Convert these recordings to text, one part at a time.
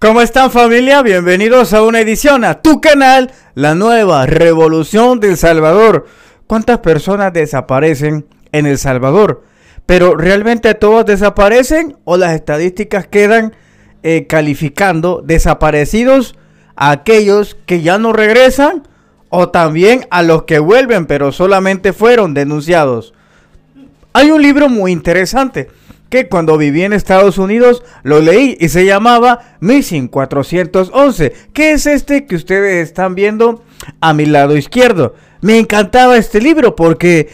¿Cómo están familia? Bienvenidos a una edición a tu canal, la nueva revolución del Salvador. ¿Cuántas personas desaparecen en El Salvador? Pero realmente todos desaparecen o las estadísticas quedan eh, calificando desaparecidos a aquellos que ya no regresan o también a los que vuelven pero solamente fueron denunciados. Hay un libro muy interesante que cuando viví en Estados Unidos lo leí y se llamaba Missing 411, que es este que ustedes están viendo a mi lado izquierdo. Me encantaba este libro porque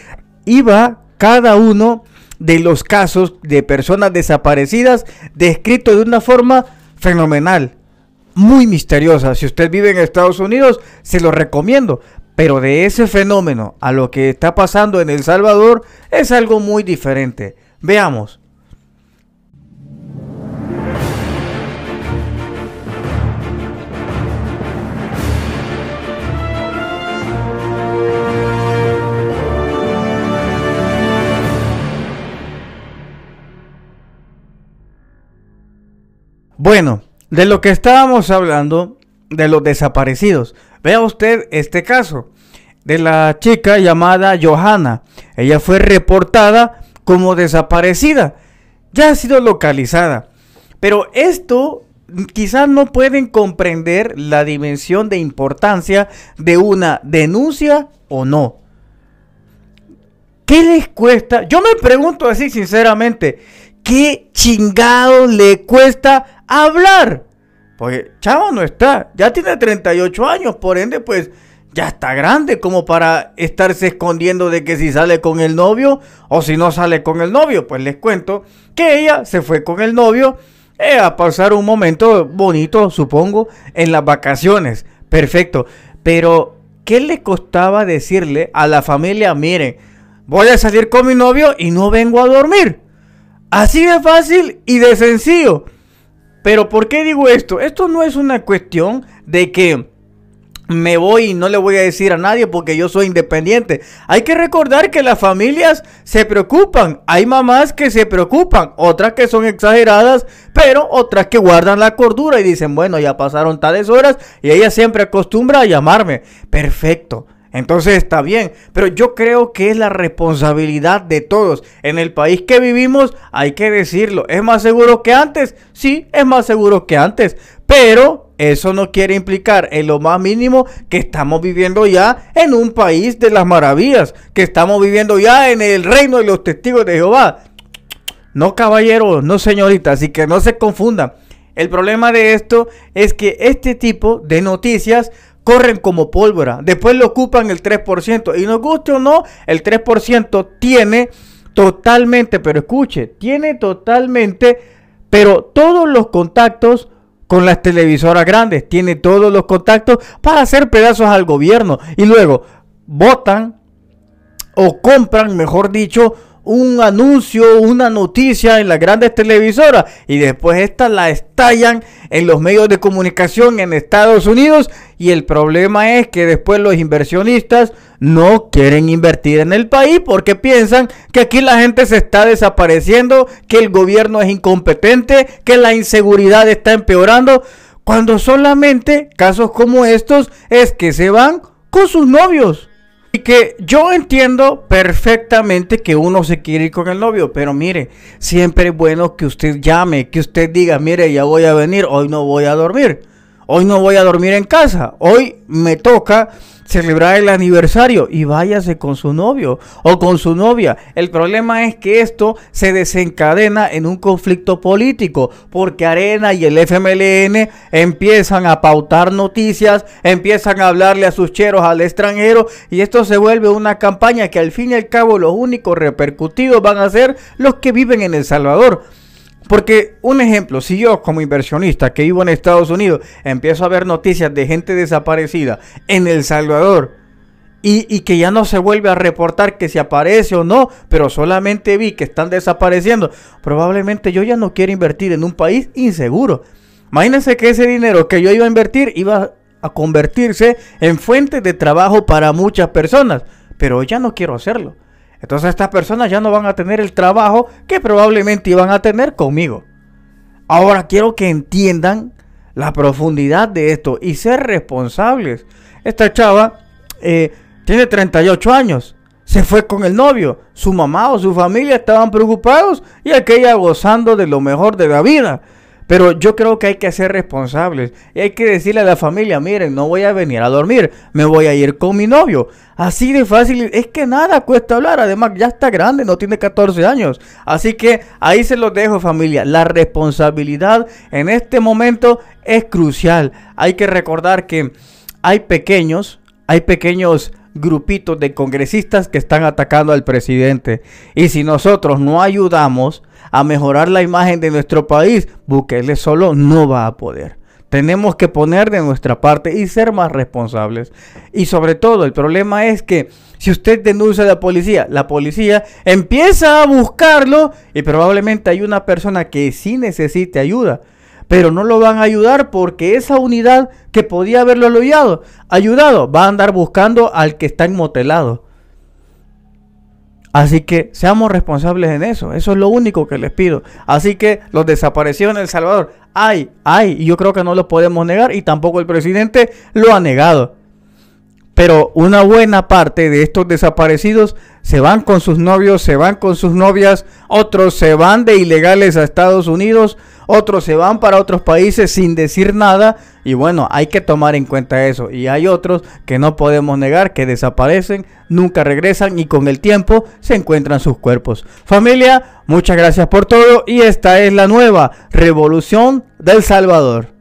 iba cada uno de los casos de personas desaparecidas descrito de una forma fenomenal, muy misteriosa. Si usted vive en Estados Unidos, se lo recomiendo. Pero de ese fenómeno a lo que está pasando en El Salvador es algo muy diferente. Veamos. de lo que estábamos hablando de los desaparecidos. Vea usted este caso de la chica llamada Johanna. Ella fue reportada como desaparecida. Ya ha sido localizada. Pero esto mm, quizás no pueden comprender la dimensión de importancia de una denuncia o no. ¿Qué les cuesta? Yo me pregunto así sinceramente, ¿qué chingado le cuesta hablar. Pues chavo no está, ya tiene 38 años, por ende pues ya está grande como para estarse escondiendo de que si sale con el novio o si no sale con el novio. Pues les cuento que ella se fue con el novio eh, a pasar un momento bonito, supongo, en las vacaciones. Perfecto. Pero, ¿qué le costaba decirle a la familia, miren, voy a salir con mi novio y no vengo a dormir? Así de fácil y de sencillo. Pero ¿por qué digo esto? Esto no es una cuestión de que me voy y no le voy a decir a nadie porque yo soy independiente. Hay que recordar que las familias se preocupan. Hay mamás que se preocupan, otras que son exageradas, pero otras que guardan la cordura y dicen, bueno, ya pasaron tales horas y ella siempre acostumbra a llamarme. Perfecto. Entonces está bien, pero yo creo que es la responsabilidad de todos. En el país que vivimos hay que decirlo, ¿es más seguro que antes? Sí, es más seguro que antes, pero eso no quiere implicar en lo más mínimo que estamos viviendo ya en un país de las maravillas, que estamos viviendo ya en el reino de los testigos de Jehová. No caballeros, no señoritas, así que no se confundan. El problema de esto es que este tipo de noticias corren como pólvora. Después lo ocupan el 3%. Y nos guste o no, el 3% tiene totalmente, pero escuche, tiene totalmente, pero todos los contactos con las televisoras grandes, tiene todos los contactos para hacer pedazos al gobierno. Y luego votan o compran, mejor dicho, un anuncio, una noticia en las grandes televisoras y después esta la estallan en los medios de comunicación en Estados Unidos y el problema es que después los inversionistas no quieren invertir en el país porque piensan que aquí la gente se está desapareciendo, que el gobierno es incompetente, que la inseguridad está empeorando, cuando solamente casos como estos es que se van con sus novios. Y que yo entiendo perfectamente que uno se quiere ir con el novio, pero mire, siempre es bueno que usted llame, que usted diga, mire, ya voy a venir, hoy no voy a dormir. Hoy no voy a dormir en casa. Hoy me toca celebrar el aniversario y váyase con su novio o con su novia. El problema es que esto se desencadena en un conflicto político porque Arena y el FMLN empiezan a pautar noticias, empiezan a hablarle a sus cheros al extranjero y esto se vuelve una campaña que al fin y al cabo los únicos repercutidos van a ser los que viven en El Salvador. Porque un ejemplo, si yo como inversionista que vivo en Estados Unidos empiezo a ver noticias de gente desaparecida en El Salvador y, que ya no se vuelve a reportar que se aparece o no, pero solamente vi que están desapareciendo, probablemente yo ya no quiero invertir en un país inseguro. Imagínense que ese dinero que yo iba a invertir iba a convertirse en fuente de trabajo para muchas personas, pero ya no quiero hacerlo. Entonces estas personas ya no van a tener el trabajo que probablemente iban a tener conmigo. Ahora quiero que entiendan la profundidad de esto y ser responsables. Esta chava eh, tiene 38 años, se fue con el novio, su mamá o su familia estaban preocupados y aquella gozando de lo mejor de la vida. Pero yo creo que hay que ser responsables. Y hay que decirle a la familia, miren, no voy a venir a dormir, me voy a ir con mi novio. Así de fácil, es que nada cuesta hablar. Además, ya está grande, no tiene 14 años. Así que ahí se los dejo familia. La responsabilidad en este momento es crucial. Hay que recordar que hay pequeños, hay pequeños grupitos de congresistas que están atacando al presidente. Y si nosotros no ayudamos a mejorar la imagen de nuestro país, Bukele solo no va a poder. Tenemos que poner de nuestra parte y ser más responsables. Y sobre todo, el problema es que si usted denuncia a la policía, la policía empieza a buscarlo y probablemente hay una persona que sí necesite ayuda. Pero no lo van a ayudar porque esa unidad que podía haberlo ayudado, ayudado va a andar buscando al que está motelado. Así que seamos responsables en eso. Eso es lo único que les pido. Así que los desaparecidos en El Salvador, hay, hay. Y yo creo que no lo podemos negar y tampoco el presidente lo ha negado. Pero una buena parte de estos desaparecidos se van con sus novios, se van con sus novias, otros se van de ilegales a Estados Unidos, otros se van para otros países sin decir nada y bueno, hay que tomar en cuenta eso. Y hay otros que no podemos negar que desaparecen, nunca regresan y con el tiempo se encuentran sus cuerpos. Familia, muchas gracias por todo y esta es la nueva revolución del Salvador.